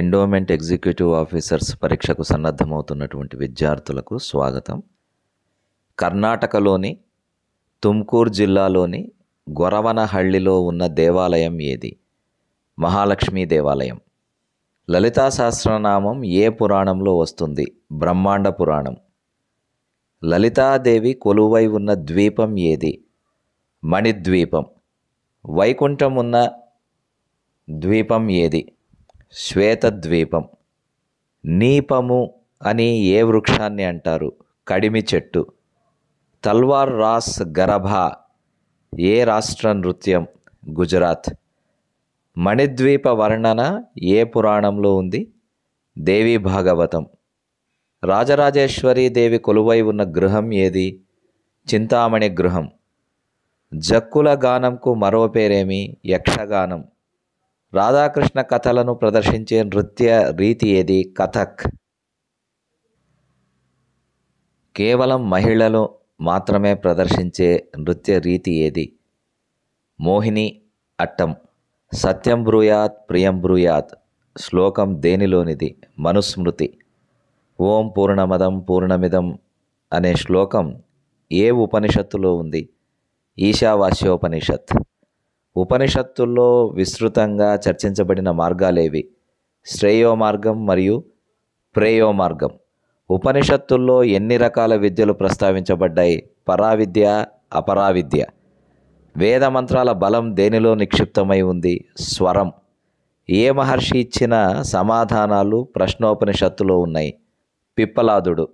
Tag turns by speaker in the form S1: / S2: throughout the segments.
S1: endowment executive officers పరీక్షకు సన్నద్ధమవుతున్నటువంటి విద్యార్థులకు స్వాగతం కర్ణాటకలోని తుమ్కూరు జిల్లాలోని గొరవనహళ్ళిలో ఉన్న దేవాలయం ఏది మహాలక్ష్మీ దేవాలయం లలితా సహస్రనామం ఏ పురాణంలో వస్తుంది బ్రహ్మాండ పురాణం లలితాదేవి కొలువై ఉన్న ద్వీపం ఏది మణిద్వీపం వైకుంఠం ఉన్న ద్వీపం ఏది శ్వేతద్వీపం నీపము అని ఏ వృక్షాన్ని అంటారు కడిమి చెట్టు తల్వార్ రాస్ గరభ ఏ రాష్ట్ర నృత్యం గుజరాత్ మణిద్వీప వర్ణన ఏ పురాణంలో ఉంది దేవి భాగవతం రాజరాజేశ్వరి దేవి కొలువై ఉన్న గృహం ఏది చింతామణి గృహం జక్కుల గానంకు మరో పేరేమి యక్షగానం రాధాకృష్ణ కథలను ప్రదర్శించే నృత్య రీతి ఏది కథక్ కేవలం మహిళలు మాత్రమే ప్రదర్శించే నృత్య రీతి ఏది మోహిని అట్టం సత్యం బ్రూయాత్ ప్రియం బ్రూయాత్ శ్లోకం దేనిలోనిది మనుస్మృతి ఓం పూర్ణమదం పూర్ణమిదం అనే శ్లోకం ఏ ఉపనిషత్తులో ఉంది ఈశావాస్యోపనిషత్ ఉపనిషత్తుల్లో విస్తృతంగా చర్చించబడిన మార్గాలేవి శ్రేయో మార్గం మరియు ప్రేయో మార్గం ఉపనిషత్తుల్లో ఎన్ని రకాల విద్యలు ప్రస్తావించబడ్డాయి పరావిద్య అపరావిద్య వేద మంత్రాల బలం దేనిలో నిక్షిప్తమై ఉంది స్వరం ఏ మహర్షి ఇచ్చిన సమాధానాలు ప్రశ్నోపనిషత్తులో ఉన్నాయి పిప్పలాదుడు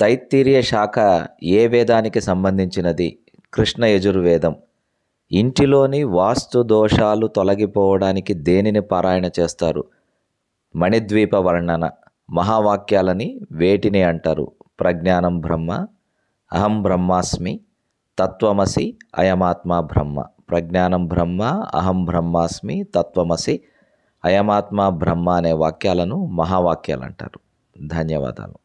S1: తైత్తీరియ శాఖ ఏ వేదానికి సంబంధించినది కృష్ణ యజుర్వేదం ఇంటిలోని వాస్తు దోషాలు తొలగిపోవడానికి దేనిని పారాయణ చేస్తారు మణిద్వీప వర్ణన మహావాక్యాలని వేటిని అంటారు ప్రజ్ఞానం బ్రహ్మ అహం బ్రహ్మాస్మి తత్వమసి అయమాత్మ బ్రహ్మ ప్రజ్ఞానం బ్రహ్మ అహం బ్రహ్మాస్మి తత్వమసి అయమాత్మ బ్రహ్మ అనే వాక్యాలను మహావాక్యాలు అంటారు ధన్యవాదాలు